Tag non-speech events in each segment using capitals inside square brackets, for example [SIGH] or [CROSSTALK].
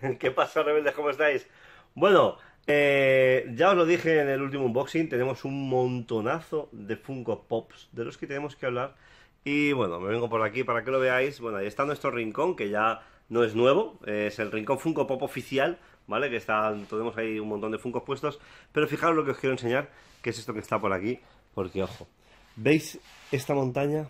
[LAUGHS] ¿Qué pasa, rebeldes? ¿Cómo estáis? Bueno, eh, ya os lo dije en el último unboxing, tenemos un montonazo de Funko Pops de los que tenemos que hablar. Y bueno, me vengo por aquí para que lo veáis. Bueno, ahí está nuestro rincón, que ya no es nuevo, es el rincón Funko Pop oficial, ¿vale? Que está, tenemos ahí un montón de Funko puestos. Pero fijaros lo que os quiero enseñar, que es esto que está por aquí, porque ojo, ¿veis esta montaña?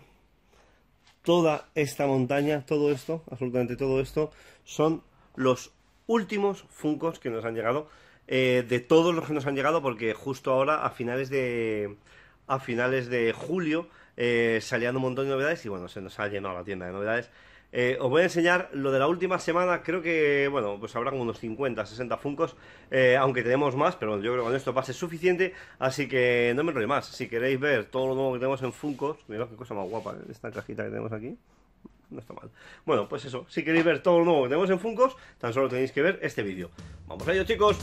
Toda esta montaña, todo esto, absolutamente todo esto, son los últimos Funcos que nos han llegado. Eh, de todos los que nos han llegado, porque justo ahora, a finales de, a finales de julio, eh, salían un montón de novedades y bueno, se nos ha llenado la tienda de novedades. Eh, os voy a enseñar lo de la última semana, creo que, bueno, pues habrán unos 50, 60 funcos, eh, aunque tenemos más, pero yo creo que con esto pase suficiente, así que no me enrollo más. Si queréis ver todo lo nuevo que tenemos en funcos, mirad qué cosa más guapa, esta cajita que tenemos aquí no está mal. Bueno, pues eso, si queréis ver todo lo nuevo que tenemos en Funkos, tan solo tenéis que ver este vídeo. ¡Vamos a ello, chicos!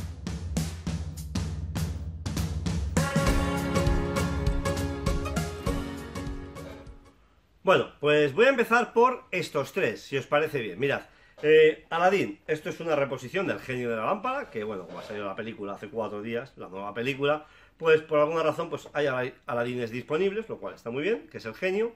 Bueno, pues voy a empezar por estos tres, si os parece bien. Mirad, eh, Aladdin, esto es una reposición del genio de la lámpara, que bueno, ha salido la película hace cuatro días, la nueva película, pues por alguna razón pues hay aladines disponibles, lo cual está muy bien, que es el genio.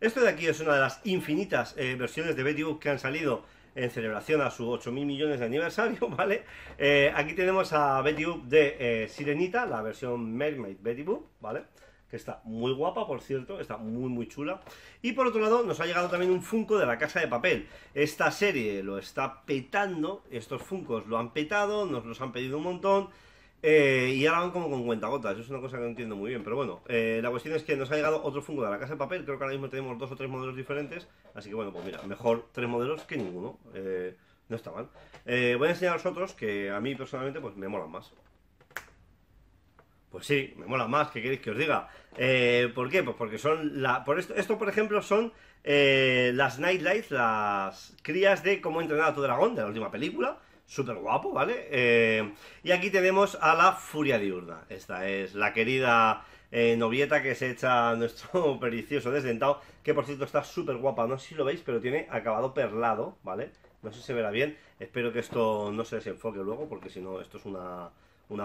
Esto de aquí es una de las infinitas eh, versiones de Betty Boop que han salido en celebración a su 8.000 millones de aniversario, [LAUGHS] ¿vale? Eh, aquí tenemos a Betty Boop de eh, Sirenita, la versión Mermaid Betty Boop, ¿vale? Que está muy guapa, por cierto, está muy, muy chula. Y por otro lado, nos ha llegado también un Funko de la Casa de Papel. Esta serie lo está petando, estos Funcos lo han petado, nos los han pedido un montón... Eh, y ahora van como con cuentagotas, es una cosa que no entiendo muy bien, pero bueno, eh, la cuestión es que nos ha llegado otro fungo de la casa de papel, creo que ahora mismo tenemos dos o tres modelos diferentes, así que bueno, pues mira, mejor tres modelos que ninguno, eh, no está mal. voy a enseñaros otros que a mí personalmente pues me molan más. Pues sí, me molan más, ¿qué queréis que os diga? ¿Por qué? Pues porque son la... Por esto, esto por ejemplo son las Nightlights, las crías de cómo entrenar a tu dragón de la última película, súper guapo, ¿vale? Eh, y aquí tenemos a la Furia Diurna. Esta es la querida eh, novieta que se echa [LAUGHS] nuestro pericioso desdentado, que por cierto está súper guapa, no sé si lo veis, pero tiene acabado perlado, ¿vale? No sé si se verá bien, espero que esto no se desenfoque luego, porque si no esto es una,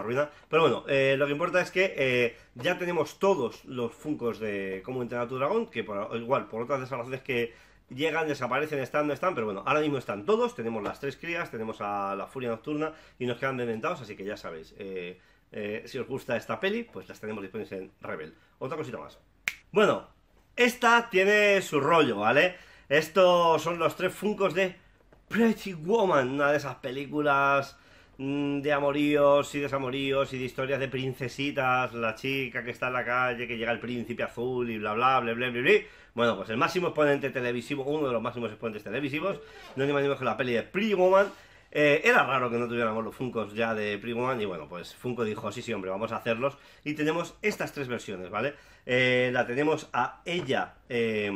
ruina. Pero bueno, eh, lo que importa es que ya tenemos todos los funcos de cómo entrenar tu dragón, que igual, por otras razones que llegan, desaparecen, están, no están, pero bueno, ahora mismo están todos, tenemos las tres crías, tenemos a la furia nocturna y nos quedan deventados así que ya sabéis, eh, eh, si os gusta esta peli, pues las tenemos disponibles en Rebel. Otra cosita más. Bueno, esta tiene su rollo, ¿vale? Estos son los tres funcos de Pretty Woman, una de esas películas Mm, de amoríos y desamoríos y de historias de princesitas, la chica que está en la calle, que llega el príncipe azul y bla bla bla bla bla Bueno, pues el máximo exponente televisivo, uno de los máximos exponentes televisivos, no imaginemos que la peli de Pretty Woman. Eh, era raro que no tuviéramos los Funkos ya de Pretty Woman y bueno, pues Funko dijo, sí, sí, hombre, vamos a hacerlos. Y tenemos estas tres versiones, ¿vale? Eh, la tenemos a ella eh,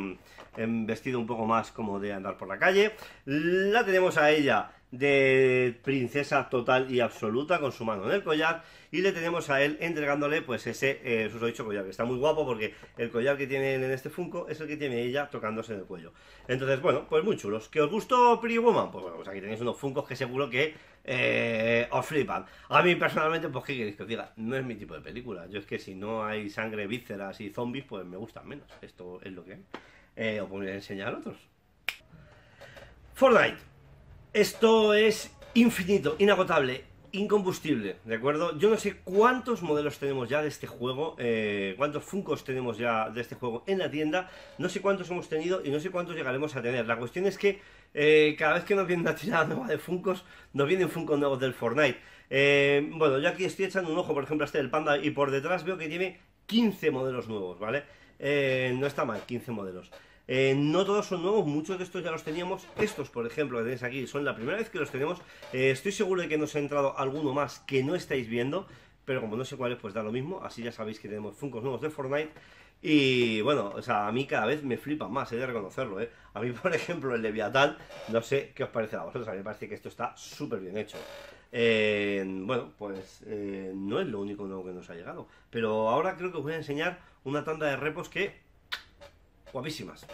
em, vestido un poco más como de andar por la calle. La tenemos a ella de princesa total y absoluta con su mano en el collar y le tenemos a él entregándole pues ese eh, sus collar que está muy guapo porque el collar que tiene en este Funko es el que tiene ella tocándose en el cuello entonces bueno pues muy chulos que os gustó Pretty Woman pues, pues aquí tenéis unos Funkos que seguro que eh, os flipan a mí personalmente pues qué queréis que os diga no es mi tipo de película yo es que si no hay sangre vísceras y zombies pues me gustan menos esto es lo que eh, os voy a enseñar otros Fortnite esto es infinito, inagotable, incombustible, ¿de acuerdo? Yo no sé cuántos modelos tenemos ya de este juego, eh, cuántos Funcos tenemos ya de este juego en la tienda, no sé cuántos hemos tenido y no sé cuántos llegaremos a tener. La cuestión es que eh, cada vez que nos viene una tirada nueva de Funcos, nos vienen Funcos nuevos del Fortnite. Eh, bueno, yo aquí estoy echando un ojo, por ejemplo, a este del Panda y por detrás veo que tiene 15 modelos nuevos, ¿vale? no está mal, 15 modelos. Eh, no todos son nuevos, muchos de estos ya los teníamos. Estos, por ejemplo, que tenéis aquí, son la primera vez que los tenemos. Eh, estoy seguro de que nos ha entrado alguno más que no estáis viendo, pero como no sé cuáles, pues da lo mismo. Así ya sabéis que tenemos Funkos nuevos de Fortnite. Y bueno, o sea, a mí cada vez me flipa más, he de reconocerlo, ¿eh? A mí, [LAUGHS] por ejemplo, el Leviatán, no sé qué os parece a vosotros, a mí me parece que esto está súper bien hecho. bueno, pues no es lo único nuevo que nos ha llegado, pero ahora creo que os voy a enseñar una tanda de repos que guapísimas.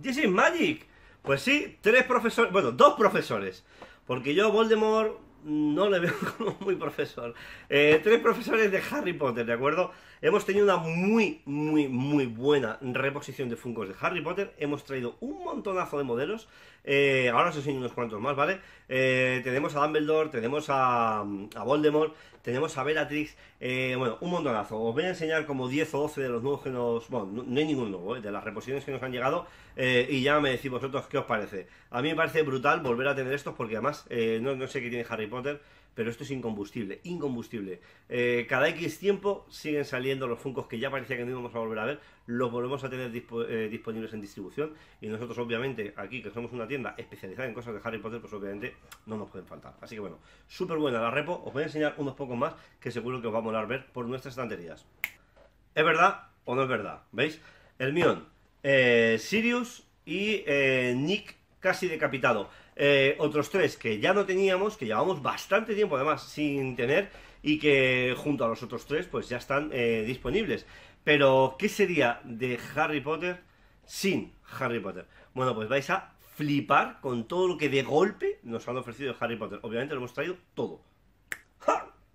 This Magic. Pues sí, tres profesores, bueno, dos profesores. Porque yo Voldemort no le veo [LAUGHS] como muy profesor. Eh, tres profesores de Harry Potter, ¿de acuerdo? Hemos tenido una muy, muy, muy buena reposición de Funkos de Harry Potter. Hemos traído un montonazo de modelos. Eh, ahora os enseño unos cuantos más, ¿vale? Eh, tenemos a Dumbledore, tenemos a, Voldemort, tenemos a Bellatrix. Eh, bueno, un montonazo. Os voy a enseñar como 10 o 12 de los nuevos que nos... Bueno, no, hay ningún nuevo, de las reposiciones que nos han llegado. y ya me decís vosotros qué os parece. A mí me parece brutal volver a tener estos porque además no sé qué tiene Harry Potter pero esto es incombustible, incombustible. Eh, cada X tiempo siguen saliendo los Funcos que ya parecía que no íbamos a volver a ver, los volvemos a tener eh, disponibles en distribución y nosotros obviamente aquí, que somos una tienda especializada en cosas de Harry Potter, pues obviamente no nos pueden faltar. Así que bueno, súper buena la repo, os voy a enseñar unos pocos más que seguro que os va a molar ver por nuestras estanterías. ¿Es verdad o no es verdad? ¿Veis? El eh, Sirius y eh, Nick casi decapitado. Eh, otros tres que ya no teníamos, que llevamos bastante tiempo además sin tener y que junto a los otros tres pues ya están eh, disponibles. Pero, ¿qué sería de Harry Potter sin Harry Potter? Bueno, pues vais a flipar con todo lo que de golpe nos han ofrecido Harry Potter. Obviamente lo hemos traído todo.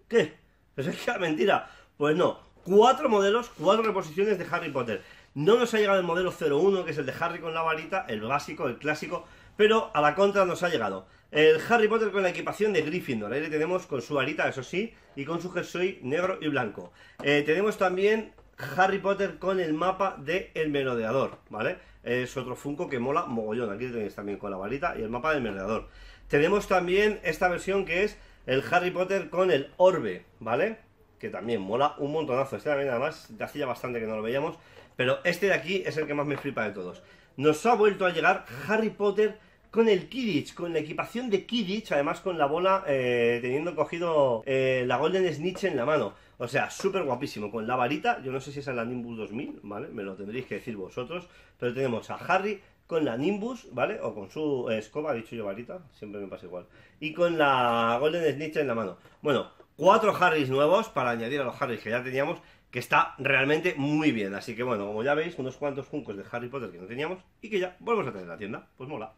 ¿Qué? es que mentira. Pues no, cuatro modelos, cuatro reposiciones de Harry Potter. No nos ha llegado el modelo 01, que es el de Harry con la varita, el básico, el clásico, pero a la contra nos ha llegado. El Harry Potter con la equipación de Gryffindor, ahí le tenemos con su varita, eso sí, y con su jersey negro y blanco. Eh, tenemos también Harry Potter con el mapa de El Merodeador, ¿vale? Es otro Funko que mola mogollón, aquí lo tenéis también con la varita y el mapa del Merodeador. Tenemos también esta versión que es el Harry Potter con el Orbe, ¿vale? Que también mola un montonazo, este también además, de hacía ya bastante que no lo veíamos. Pero este de aquí es el que más me flipa de todos. Nos ha vuelto a llegar Harry Potter con el Kidditch, con la equipación de Kidditch, además con la bola eh, teniendo cogido eh, la Golden Snitch en la mano. O sea, súper guapísimo, con la varita, yo no sé si esa es la Nimbus 2000, ¿vale? Me lo tendréis que decir vosotros, pero tenemos a Harry con la Nimbus, ¿vale? O con su escoba, dicho yo varita, siempre me pasa igual. Y con la Golden Snitch en la mano. Bueno, cuatro Harrys nuevos para añadir a los Harrys que ya teníamos que está realmente muy bien. Así que bueno, como ya veis, unos cuantos juncos de Harry Potter que no teníamos y que ya volvemos a tener en la tienda. Pues mola.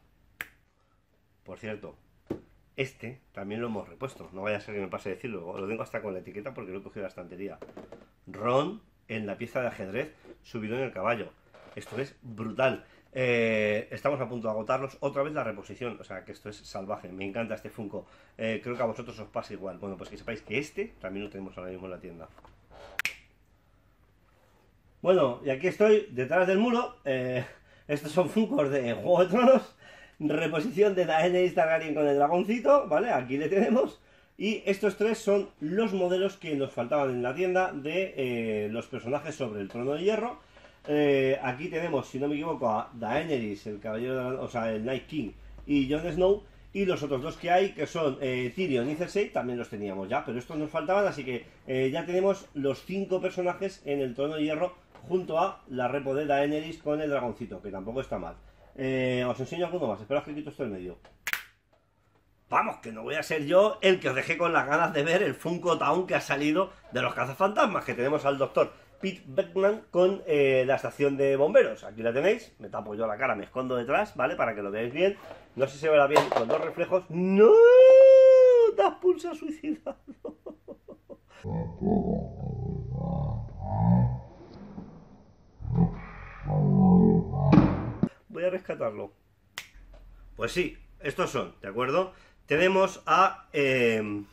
Por cierto, este también lo hemos repuesto. No vaya a ser que me pase a decirlo. Lo tengo hasta con la etiqueta porque lo he cogido de la estantería. Ron en la pieza de ajedrez subido en el caballo. Esto es brutal. Eh, estamos a punto de agotarlos otra vez la reposición. O sea, que esto es salvaje. Me encanta este Funko. Eh, creo que a vosotros os pasa igual. Bueno, pues que sepáis que este también lo tenemos ahora mismo en la tienda. Bueno, y aquí estoy detrás del muro. Eh, estos son Funkos de Juego de Tronos. Reposición de Daenerys Targaryen con el dragoncito, ¿vale? Aquí le tenemos. Y estos tres son los modelos que nos faltaban en la tienda de eh, los personajes sobre el trono de hierro. Eh, aquí tenemos, si no me equivoco, a Daenerys, el caballero o sea, el Night King y Jon Snow. Y los otros dos que hay, que son Tyrion y Cersei, también los teníamos ya, pero estos nos faltaban, así que ya tenemos los cinco personajes en el trono de hierro junto a la repo de Daenerys con el dragoncito, que tampoco está mal. Eh, os enseño alguno más, espero que quito esto en medio. Vamos, que no voy a ser yo el que os dejé con las ganas de ver el Funko Town que ha salido de los cazafantasmas, que tenemos al doctor Pete Beckman con eh, la estación de bomberos. Aquí la tenéis, me tapo yo la cara, me escondo detrás, ¿vale? Para que lo veáis bien. No sé si se verá bien con dos reflejos. ¡No! Das pulsa suicidado. rescatarlo. Pues sí, estos son, ¿de acuerdo? Tenemos a em,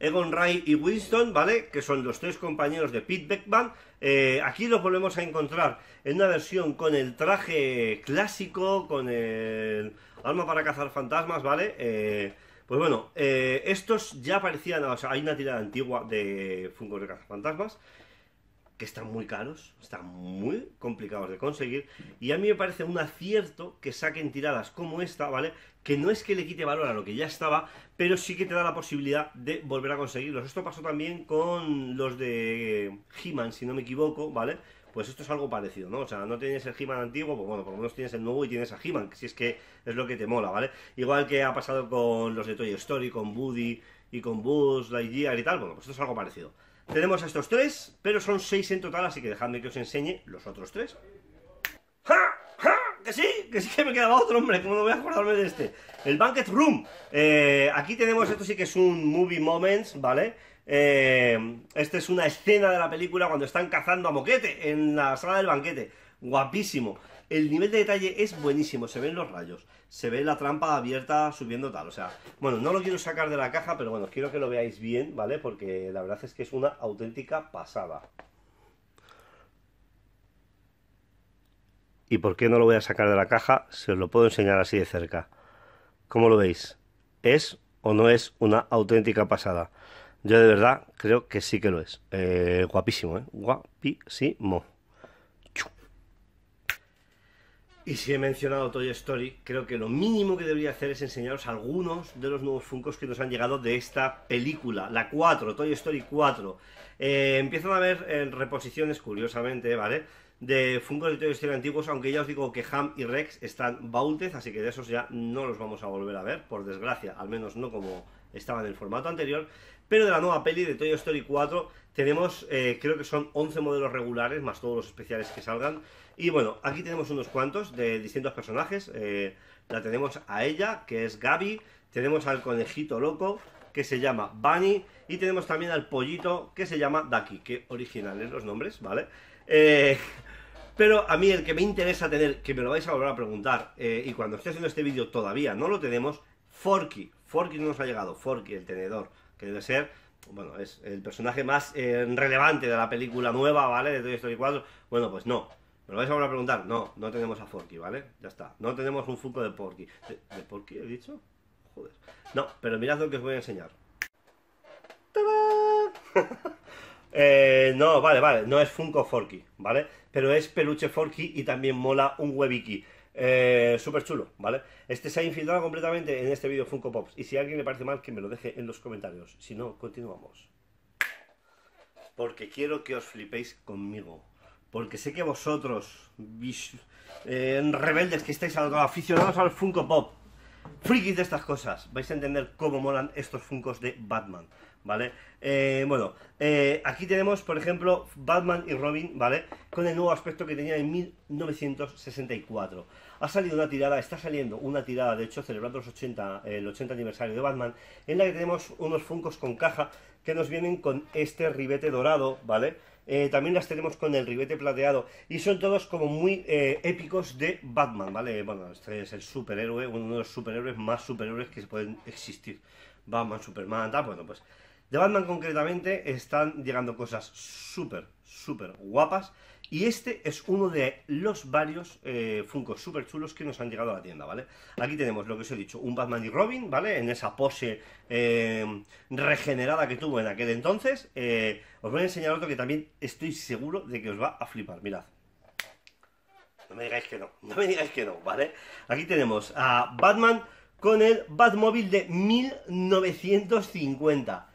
Egon Ray y Winston, ¿vale? Que son los tres compañeros de Pete Beckman. Eh, aquí los volvemos a encontrar en una versión con el traje clásico, con el arma para cazar fantasmas, ¿vale? Eh, pues bueno, eh, estos ya aparecían, o sea, hay una tirada antigua de Fungos de Cazar fantasmas que están muy caros, están muy complicados de conseguir, y a mí me parece un acierto que saquen tiradas como esta, ¿vale? Que no es que le quite valor a lo que ya estaba, pero sí que te da la posibilidad de volver a conseguirlos. Esto pasó también con los de He-Man, si no me equivoco, ¿vale? Pues esto es algo parecido, ¿no? O sea, no tienes el He-Man antiguo, pues bueno, por lo menos tienes el nuevo y tienes a He-Man, si es que es lo que te mola, ¿vale? Igual que ha pasado con los de Toy Story, con Woody y con Buzz Lightyear y tal, bueno, pues esto es algo parecido. Tenemos a estos tres, pero son seis en total, así que dejadme que os enseñe los otros tres. ¡Ja! ¡Ja! ¡Que sí! ¡Que sí que me quedaba otro, hombre! ¿Cómo no voy a acordarme de este? El Banquet Room. Eh, aquí tenemos, esto sí que es un Movie Moments, ¿vale? Eh, esta es una escena de la película cuando están cazando a Moquete en la sala del banquete. Guapísimo el nivel de detalle es buenísimo, se ven los rayos, se ve la trampa abierta subiendo tal, o sea, bueno, no lo quiero sacar de la caja, pero bueno, quiero que lo veáis bien, ¿vale? Porque la verdad es que es una auténtica pasada. ¿Y por qué no lo voy a sacar de la caja? Se os lo puedo enseñar así de cerca. ¿Cómo lo veis? ¿Es o no es una auténtica pasada? Yo de verdad creo que sí que lo es. Eh, guapísimo, ¿eh? Guapísimo. Y si he mencionado Toy Story, creo que lo mínimo que debería hacer es enseñaros algunos de los nuevos Funkos que nos han llegado de esta película, la 4, Toy Story 4. Eh, empiezan a haber eh, reposiciones, curiosamente, ¿vale? De Funkos de Toy Story antiguos, aunque ya os digo que Ham y Rex están baultes, así que de esos ya no los vamos a volver a ver, por desgracia, al menos no como estaba en el formato anterior. Pero de la nueva peli de Toy Story 4 tenemos, eh, creo que son 11 modelos regulares, más todos los especiales que salgan. Y bueno, aquí tenemos unos cuantos de distintos personajes. Eh, la tenemos a ella, que es Gaby. Tenemos al conejito loco, que se llama Bunny. Y tenemos también al pollito, que se llama Ducky. Qué originales los nombres, ¿vale? Eh, pero a mí el que me interesa tener, que me lo vais a volver a preguntar, y cuando esté haciendo este vídeo todavía no lo tenemos, Forky. Forky no nos ha llegado, Forky, el tenedor, que debe ser bueno, es el personaje más eh, relevante de la película nueva, ¿vale? De Toy Story 4. Bueno, pues no. ¿Me lo vais a volver a preguntar? No, no tenemos a Forky, ¿vale? Ya está. No tenemos un Funko de Porky. ¿De, Porky he dicho? Joder. No, pero mirad lo que os voy a enseñar. [LAUGHS] Eh, no, vale, vale. No es Funko Forky, ¿vale? Pero es peluche Forky y también mola un Hueviki. Eh, super chulo, ¿vale? Este se ha infiltrado completamente en este vídeo Funko Pops. Y si a alguien le parece mal, que me lo deje en los comentarios. Si no, continuamos. Porque quiero que os flipéis conmigo. Porque sé que vosotros, eh, rebeldes que estáis aficionados al Funko Pop, frikis de estas cosas, vais a entender cómo molan estos funcos de Batman, ¿vale? Eh, bueno, eh, aquí tenemos, por ejemplo, Batman y Robin, ¿vale? Con el nuevo aspecto que tenía en 1964. Ha salido una tirada, está saliendo una tirada, de hecho, celebrando los 80, el 80 aniversario de Batman, en la que tenemos unos funcos con caja que nos vienen con este ribete dorado, ¿vale? Eh, también las tenemos con el ribete plateado y son todos como muy eh, épicos de Batman, ¿vale? Bueno, este es el superhéroe, uno de los superhéroes más superhéroes que se pueden existir. Batman, Superman, tal, bueno, pues de Batman concretamente están llegando cosas súper, súper guapas. Y este es uno de los varios eh, Funkos súper chulos que nos han llegado a la tienda, ¿vale? Aquí tenemos lo que os he dicho, un Batman y Robin, ¿vale? En esa pose eh, regenerada que tuvo en aquel entonces. Eh, os voy a enseñar otro que también estoy seguro de que os va a flipar, mirad. No me digáis que no, no me digáis que no, ¿vale? Aquí tenemos a Batman con el Batmóvil de 1950.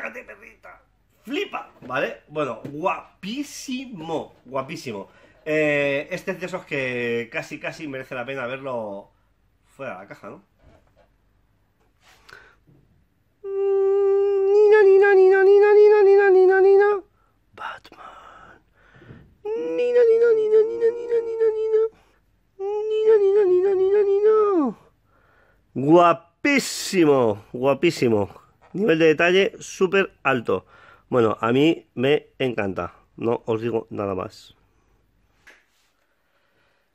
¡Cállate, perrita. Flipa, ¿vale? Bueno, guapísimo, guapísimo. Eh, este es de esos que casi, casi merece la pena verlo fuera de la caja, ¿no? Nina, Nina, Nina, Nina, Nina, Nina, Nina, Nina. Batman. Nina, Nina, Nina, Nina, Nina, Nina, Nina. Nina, Nina, Nina, Nina, Nina. Guapísimo, guapísimo. Nivel de detalle súper alto. Bueno, a mí me encanta. No os digo nada más.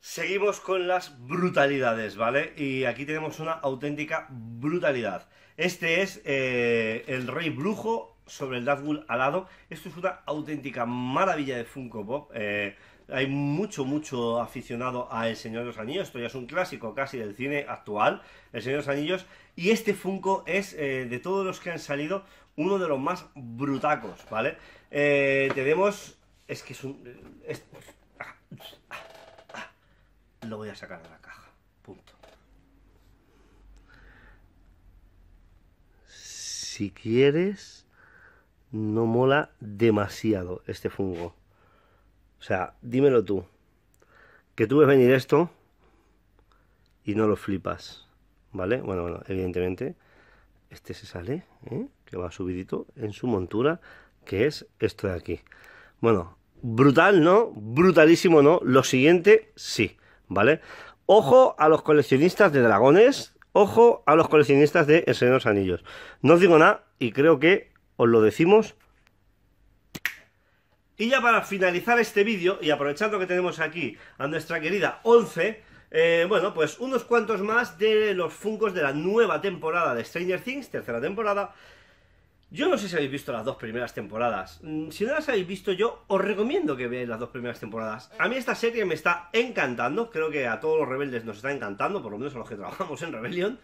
Seguimos con las brutalidades, ¿vale? Y aquí tenemos una auténtica brutalidad. Este es eh, el Rey Brujo sobre el dazgul alado. Esto es una auténtica maravilla de Funko Pop. Eh, hay mucho, mucho aficionado a El Señor de los Anillos. Esto ya es un clásico casi del cine actual. El Señor de los Anillos y este Funko es, eh, de todos los que han salido, uno de los más brutacos, ¿vale? Eh, tenemos... Es que es un... Eh, lo voy a sacar de la caja. Punto. Si quieres, no mola demasiado este fungo. O sea, dímelo tú. Que tú ves venir esto y no lo flipas. ¿vale? Bueno, bueno evidentemente este se sale, ¿eh? que va subidito en su montura, que es esto de aquí. Bueno, brutal, ¿no? Brutalísimo, ¿no? Lo siguiente, sí, ¿vale? Ojo a los coleccionistas de dragones, ojo a los coleccionistas de El Anillos. No os digo nada y creo que os lo decimos. Y ya para finalizar este vídeo y aprovechando que tenemos aquí a nuestra querida 11, eh, bueno, pues unos cuantos más de los Funkos de la nueva temporada de Stranger Things, tercera temporada. Yo no sé si habéis visto las dos primeras temporadas. Mm, si no las habéis visto, yo os recomiendo que veáis las dos primeras temporadas. A mí esta serie me está encantando. Creo que a todos los rebeldes nos está encantando, por lo menos a los que trabajamos en Rebellion.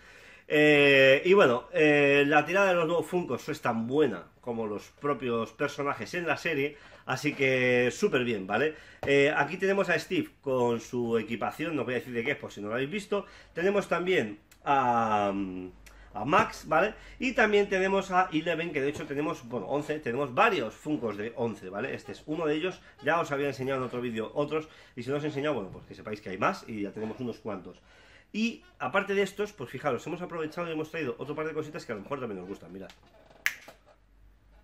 Eh, y bueno, eh, la tirada de los nuevos Funkos es tan buena como los propios personajes en la serie. Así que súper bien, ¿vale? Eh, aquí tenemos a Steve con su equipación, no voy a decir de qué es por si no lo habéis visto. Tenemos también a, Max, ¿vale? Y también tenemos a Eleven, que de hecho tenemos, bueno, 11, tenemos varios Funcos de 11, ¿vale? Este es uno de ellos, ya os había enseñado en otro vídeo otros, y si no os he enseñado, bueno, pues que sepáis que hay más y ya tenemos unos cuantos. Y aparte de estos, pues fijaros, hemos aprovechado y hemos traído otro par de cositas que a lo mejor también os gustan, mirad.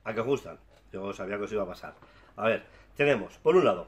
A que os gustan, yo sabía que os iba a pasar. A ver, tenemos, por un lado,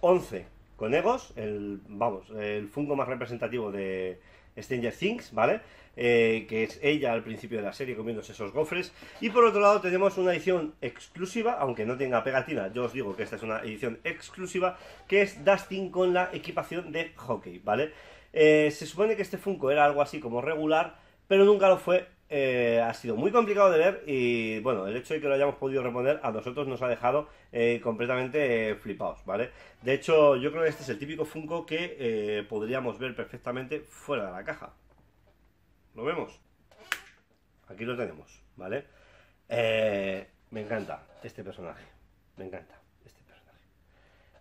11 conegos, el, vamos, el Funko más representativo de Stranger Things, ¿vale? Eh, que es ella al principio de la serie comiéndose esos gofres. Y por otro lado tenemos una edición exclusiva, aunque no tenga pegatina, yo os digo que esta es una edición exclusiva, que es Dustin con la equipación de hockey, ¿vale? Eh, se supone que este Funko era algo así como regular, pero nunca lo fue eh, ha sido muy complicado de ver y bueno, el hecho de que lo hayamos podido reponer a nosotros nos ha dejado eh, completamente eh, flipados, ¿vale? De hecho, yo creo que este es el típico Funko que podríamos ver perfectamente fuera de la caja. ¿Lo vemos? Aquí lo tenemos, ¿vale? me encanta este personaje, me encanta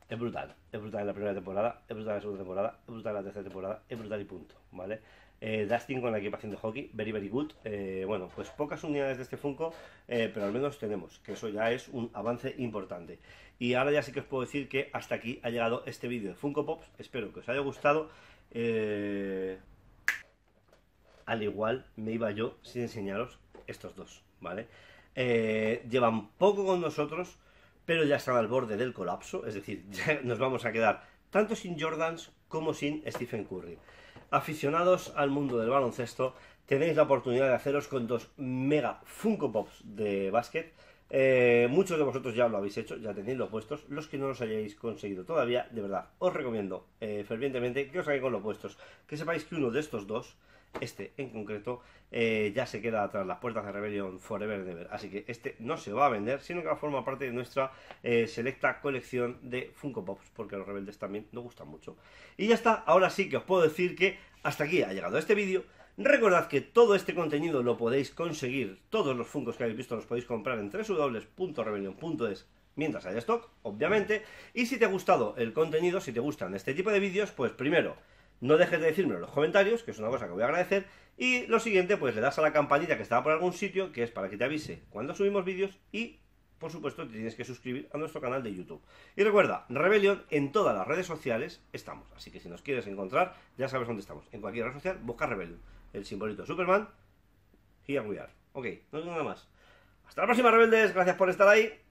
es brutal. Es brutal en la primera temporada, es brutal en la segunda temporada, es brutal en la tercera temporada, es brutal y punto, ¿vale? Eh, Dustin con la equipación de hockey, very very good. Eh, bueno, pues pocas unidades de este Funko, eh, pero al menos tenemos, que eso ya es un avance importante. Y ahora ya sí que os puedo decir que hasta aquí ha llegado este vídeo de Funko Pops. Espero que os haya gustado. al igual me iba yo sin enseñaros estos dos, ¿vale? llevan poco con nosotros pero ya están al borde del colapso, es decir, [LAUGHS] nos vamos a quedar tanto sin Jordans como sin Stephen Curry. Aficionados al mundo del baloncesto, tenéis la oportunidad de haceros con dos mega Funko Pops de básquet. Eh, muchos de vosotros ya lo habéis hecho, ya tenéis los puestos. Los que no los hayáis conseguido todavía, de verdad, os recomiendo eh, fervientemente que os hagáis con los puestos. Que sepáis que uno de estos dos este en concreto, eh, ya se queda atrás las puertas de Rebellion Forever Never. Así que este no se va a vender, sino que forma parte de nuestra eh, selecta colección de Funko Pops, porque a los rebeldes también nos gustan mucho. Y ya está, ahora sí que os puedo decir que hasta aquí ha llegado este vídeo. Recordad que todo este contenido lo podéis conseguir, todos los Funkos que habéis visto los podéis comprar en www.rebellion.es mientras haya stock, obviamente. Y si te ha gustado el contenido, si te gustan este tipo de vídeos, pues primero no dejes de decírmelo en los comentarios, que es una cosa que voy a agradecer. Y lo siguiente, pues le das a la campanita que estaba por algún sitio, que es para que te avise cuando subimos vídeos y por supuesto, te tienes que suscribir a nuestro canal de YouTube. Y recuerda, Rebelión en todas las redes sociales estamos. Así que si nos quieres encontrar, ya sabes dónde estamos. En cualquier red social, busca Rebellion. El simbolito de Superman. y we are. Ok, no tengo nada más. Hasta la próxima, rebeldes. Gracias por estar ahí.